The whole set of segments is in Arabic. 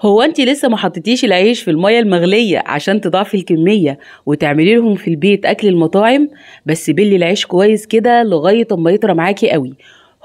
هو انت لسه ما حطيتيش العيش في الميه المغليه عشان تضاعفي الكميه وتعملي لهم في البيت اكل المطاعم بس بلي العيش كويس كده لغايه اما يطرى معاكي قوي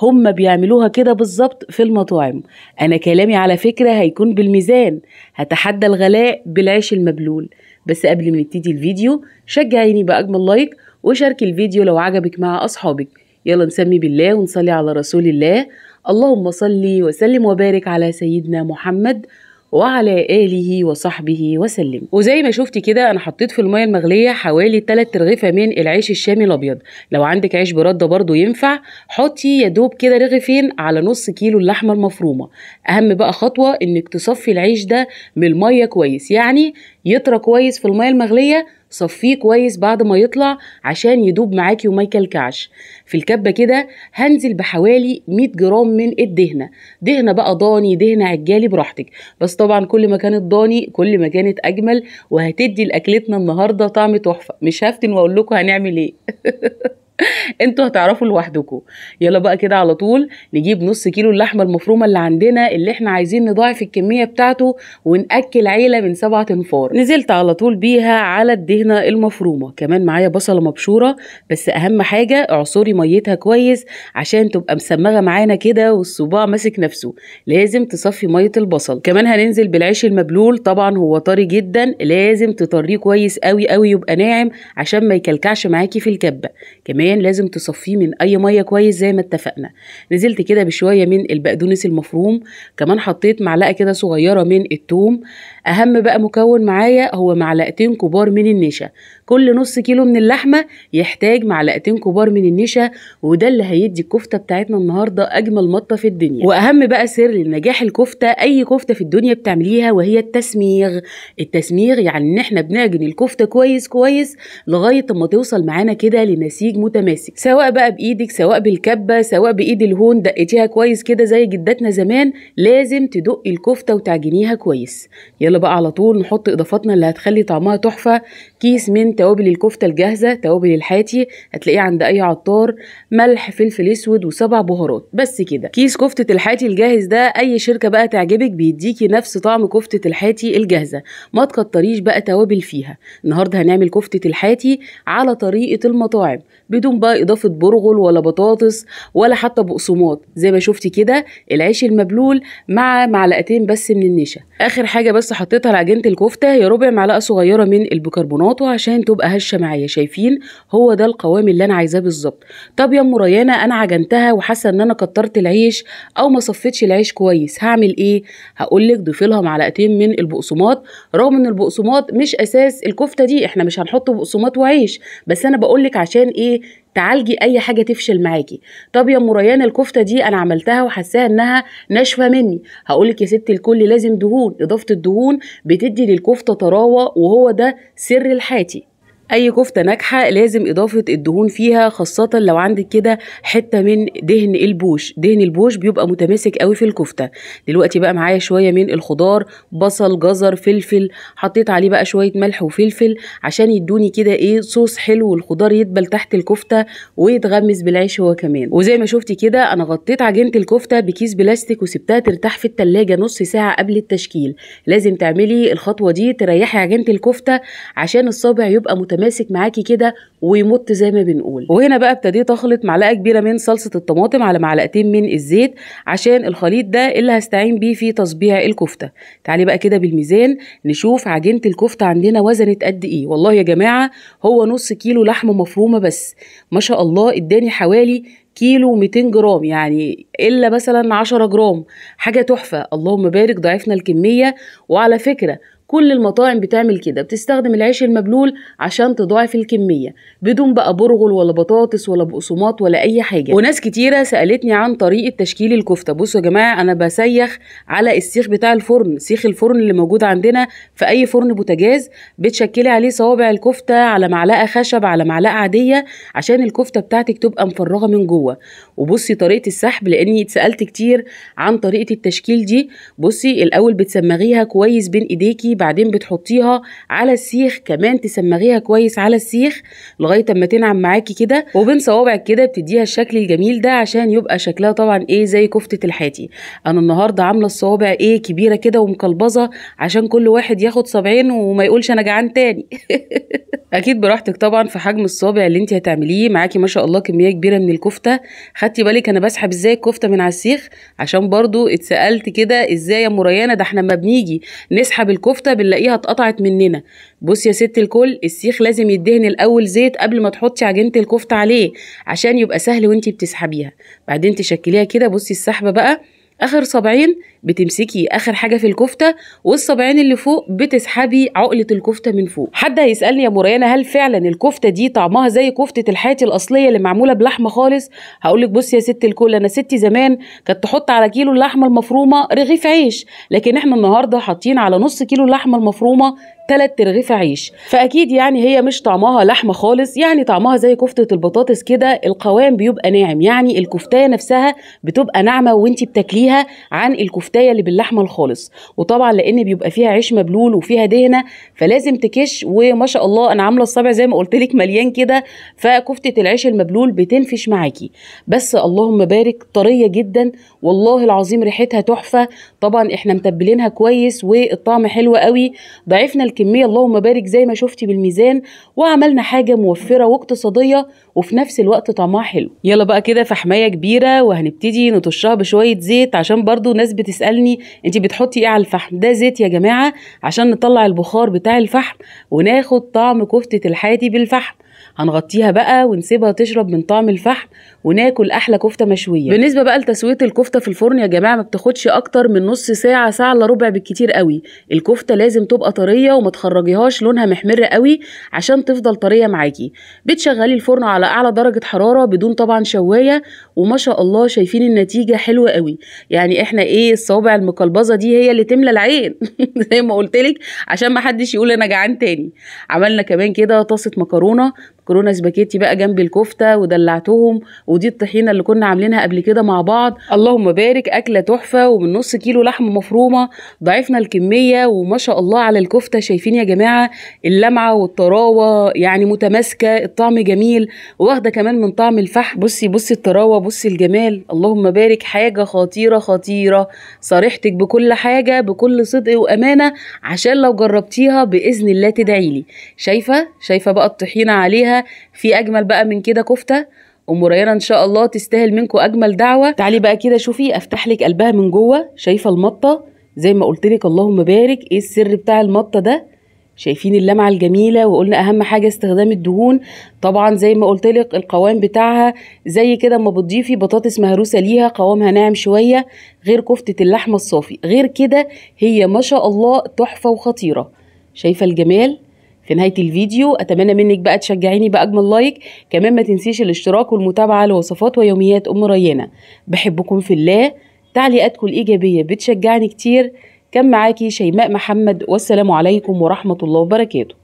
هما بيعملوها كده بالظبط في المطاعم انا كلامي على فكره هيكون بالميزان هتحدى الغلاء بالعيش المبلول بس قبل ما نبتدي الفيديو شجعيني باجمل لايك وشاركي الفيديو لو عجبك مع اصحابك يلا نسمي بالله ونصلي على رسول الله اللهم صلي وسلم وبارك على سيدنا محمد وعلى آله وصحبه وسلم وزي ما شفتي كده أنا حطيت في المية المغلية حوالي 3 رغيفة من العيش الشامي الأبيض لو عندك عيش برده برضو ينفع حطي يا دوب كده رغيفين على نص كيلو اللحمة المفرومة أهم بقى خطوة إنك تصفي العيش ده من المية كويس يعني يطرى كويس في الميه المغليه صفيه كويس بعد ما يطلع عشان يدوب معاكي وما يكلكعش في الكبه كده هنزل بحوالي 100 جرام من الدهنه دهنه بقى ضاني دهنه عجالي براحتك بس طبعا كل ما كانت ضاني كل ما كانت اجمل وهتدي لاكلتنا النهارده طعم تحفه مش هفتن واقول لكم هنعمل ايه انتوا هتعرفوا لوحدكم يلا بقى كده على طول نجيب نص كيلو اللحمه المفرومه اللي عندنا اللي احنا عايزين نضاعف الكميه بتاعته وناكل عيله من سبعة انفار نزلت على طول بيها على الدهنه المفرومه كمان معايا بصله مبشوره بس اهم حاجه اعصري ميتها كويس عشان تبقى مسمغه معانا كده والصباع ماسك نفسه لازم تصفي ميه البصل كمان هننزل بالعيش المبلول طبعا هو طري جدا لازم تطريه كويس قوي قوي يبقى ناعم عشان ما يكلكعش معاكي في الكبه كمان كمان لازم تصفيه من اي ميه كويس زي ما اتفقنا نزلت كده بشويه من البقدونس المفروم كمان حطيت معلقه كده صغيره من الثوم اهم بقى مكون معايا هو معلقتين كبار من النشا كل نص كيلو من اللحمه يحتاج معلقتين كبار من النشا وده اللي هيدي الكفته بتاعتنا النهارده اجمل مطه في الدنيا واهم بقى سر لنجاح الكفته اي كفته في الدنيا بتعمليها وهي التسميغ التسميغ يعني ان احنا بنعجن الكفته كويس كويس لغايه ما توصل معانا كده لنسيج متماسك سواء بقى بايدك سواء بالكبه سواء بايد الهون دقيتيها كويس كده زي جداتنا زمان لازم تدقي الكفته وتعجنيها كويس يلا بقى على طول نحط اضافاتنا اللي هتخلي طعمها تحفه كيس من توابل الكفته الجاهزه توابل الحاتي هتلاقيه عند اي عطار ملح فلفل اسود وسبع بهارات بس كده كيس كفته الحاتي الجاهز ده اي شركه بقى تعجبك بيديكي نفس طعم كفته الحاتي الجاهزه ما تكتريش بقى توابل فيها النهارده هنعمل كفته الحاتي على طريقه المطاعم بدون بقى اضافه برغل ولا بطاطس ولا حتى بقسماط زي ما شفتي كده العيش المبلول مع معلقتين بس من النشا اخر حاجه بس حطيتها لعجينه الكفته هي ربع معلقه صغيره من البيكربونات عشان تبقى هشه معايا شايفين هو ده القوام اللي انا عايزاه بالظبط طب يا ام ريانه انا عجنتها وحاسه ان انا كترت العيش او ما صفيتش العيش كويس هعمل ايه هقول لك ضيفي لها معلقتين من البقسماط رغم ان البقسماط مش اساس الكفته دي احنا مش هنحط بقسماط وعيش بس انا بقول لك عشان ايه تعالجي اي حاجه تفشل معاكي طب يا ام الكفته دي انا عملتها وحاساها انها ناشفه مني هقولك يا ست الكل لازم دهون اضافه الدهون بتدي للكفته طراوه وهو ده سر الحاتي اي كفته ناجحه لازم اضافه الدهون فيها خاصه لو عندك كده حته من دهن البوش دهن البوش بيبقى متماسك قوي في الكفته دلوقتي بقى معايا شويه من الخضار بصل جزر فلفل حطيت عليه بقى شويه ملح وفلفل عشان يدوني كده ايه صوص حلو والخضار يدبل تحت الكفته ويتغمس بالعيش هو كمان وزي ما شفتي كده انا غطيت عجينه الكفته بكيس بلاستيك وسبتها ترتاح في التلاجة نص ساعه قبل التشكيل لازم تعملي الخطوه دي تريحي عجينه الكفته عشان الصابع يبقى متماسك ماسك معاكي كده ويمط زي ما بنقول وهنا بقى ابتديت اخلط معلقه كبيره من صلصه الطماطم على معلقتين من الزيت عشان الخليط ده اللي هستعين بيه في تصبيع الكفته تعالي بقى كده بالميزان نشوف عجينه الكفته عندنا وزنت قد ايه والله يا جماعه هو نص كيلو لحمه مفرومه بس ما شاء الله اداني حوالي كيلو 200 جرام يعني الا مثلا 10 جرام حاجه تحفه اللهم بارك ضعفنا الكميه وعلى فكره كل المطاعم بتعمل كده بتستخدم العيش المبلول عشان تضاعف الكميه بدون بقى برغل ولا بطاطس ولا بقسماط ولا اي حاجه وناس كتيره سالتني عن طريقه تشكيل الكفته بصوا يا جماعه انا بسيخ على السيخ بتاع الفرن سيخ الفرن اللي موجود عندنا في اي فرن بوتاجاز بتشكلي عليه صوابع الكفته على معلقه خشب على معلقه عاديه عشان الكفته بتاعتك تبقى مفرغه من جوه وبصي طريقه السحب لاني اتسالت كتير عن طريقه التشكيل دي بصي الاول بتسمغيها كويس بين ايديكي بعدين بتحطيها على السيخ كمان تسمغيها كويس على السيخ لغايه اما تنعم معاكي كده وبين صوابعك كده بتديها الشكل الجميل ده عشان يبقى شكلها طبعا ايه زي كفته الحاتي انا النهارده عامله الصوابع ايه كبيره كده ومكلبظه عشان كل واحد ياخد صابعين وما يقولش انا جعان تاني اكيد براحتك طبعا في حجم الصابع اللي انت هتعمليه معاكي ما شاء الله كميه كبيره من الكفته خدتي بالك انا بسحب ازاي الكفته من على السيخ عشان برضو اتسالت كده ازاي يا مريانة ده احنا ما بنيجي نسحب الكفته بنلاقيها اتقطعت مننا بصي يا ست الكل السيخ لازم يدهن الاول زيت قبل ما تحطي عجينه الكفته عليه عشان يبقى سهل وانت بتسحبيها بعدين تشكليها كده بصي السحبه بقى اخر صابعين بتمسكي اخر حاجه في الكفته والصابعين اللي فوق بتسحبي عقله الكفته من فوق حد هيسالني يا مريانه هل فعلا الكفته دي طعمها زي كفته الحياتي الاصليه اللي معموله بلحمه خالص هقول لك بصي يا ست الكل انا ستي زمان كانت تحط على كيلو اللحمه المفرومه رغيف عيش لكن احنا النهارده حاطين على نص كيلو اللحمه المفرومه تلات ترغيف عيش فاكيد يعني هي مش طعمها لحمه خالص يعني طعمها زي كفته البطاطس كده القوام بيبقى ناعم يعني الكفتايه نفسها بتبقى ناعمه وانت بتاكليها عن الكفته الكفتايه اللي باللحمه الخالص وطبعا لان بيبقى فيها عيش مبلول وفيها دهنه فلازم تكش وما شاء الله انا عامله الصابع زي ما قلت لك مليان كده فكفته العيش المبلول بتنفش معاكي بس اللهم بارك طريه جدا والله العظيم ريحتها تحفه طبعا احنا متبلينها كويس والطعم حلو قوي ضعفنا الكميه اللهم بارك زي ما شفتي بالميزان وعملنا حاجه موفره واقتصاديه وفي نفس الوقت طعمها حلو يلا بقى كده فحمايه كبيره وهنبتدي نطشها بشويه زيت عشان برضو ناس بتسال بيسالني انت بتحطي ايه على الفحم ده زيت يا جماعه عشان نطلع البخار بتاع الفحم وناخد طعم كفته الحاتي بالفحم هنغطيها بقى ونسيبها تشرب من طعم الفحم وناكل احلى كفته مشويه بالنسبه بقى لتسويه الكفته في الفرن يا جماعه ما بتاخدش اكتر من نص ساعه ساعه الا ربع بالكتير قوي الكفته لازم تبقى طريه وما تخرجيهاش لونها محمر قوي عشان تفضل طريه معاكي بتشغلي الفرن على اعلى درجه حراره بدون طبعا شوايه وما شاء الله شايفين النتيجه حلوه قوي يعني احنا ايه الصوابع المقلبظه دي هي اللي تملى العين زي ما قلت لك عشان ما حدش يقول انا جعان تاني عملنا كمان كده طاسه مكرونه كورونا سباكيتي بقى جنب الكفته ودلعتهم ودي الطحينه اللي كنا عاملينها قبل كده مع بعض اللهم بارك اكله تحفه ومن نص كيلو لحمه مفرومه ضعفنا الكميه وما شاء الله على الكفته شايفين يا جماعه اللمعه والطراوه يعني متماسكه الطعم جميل واخده كمان من طعم الفحم بصي بصي الطراوه بصي الجمال اللهم بارك حاجه خطيره خطيره صريحتك بكل حاجه بكل صدق وامانه عشان لو جربتيها باذن الله تدعيلي شايفه شايفه بقى الطحينه عليها في اجمل بقى من كده كفته ام ريانه ان شاء الله تستاهل منكم اجمل دعوه تعالي بقى كده شوفي افتح لك قلبها من جوه شايفه المطه زي ما قلت لك اللهم بارك ايه السر بتاع المطه ده شايفين اللمعه الجميله وقلنا اهم حاجه استخدام الدهون طبعا زي ما قلت لك القوام بتاعها زي كده ما بتضيفي بطاطس مهروسه ليها قوامها ناعم شويه غير كفته اللحمه الصافي غير كده هي ما شاء الله تحفه وخطيره شايفه الجمال في نهايه الفيديو اتمنى منك بقى تشجعيني باجمل لايك كمان ما تنسيش الاشتراك والمتابعه لوصفات ويوميات ام ريانه بحبكم في الله تعليقاتكم الايجابيه بتشجعني كتير كان معاكي شيماء محمد والسلام عليكم ورحمه الله وبركاته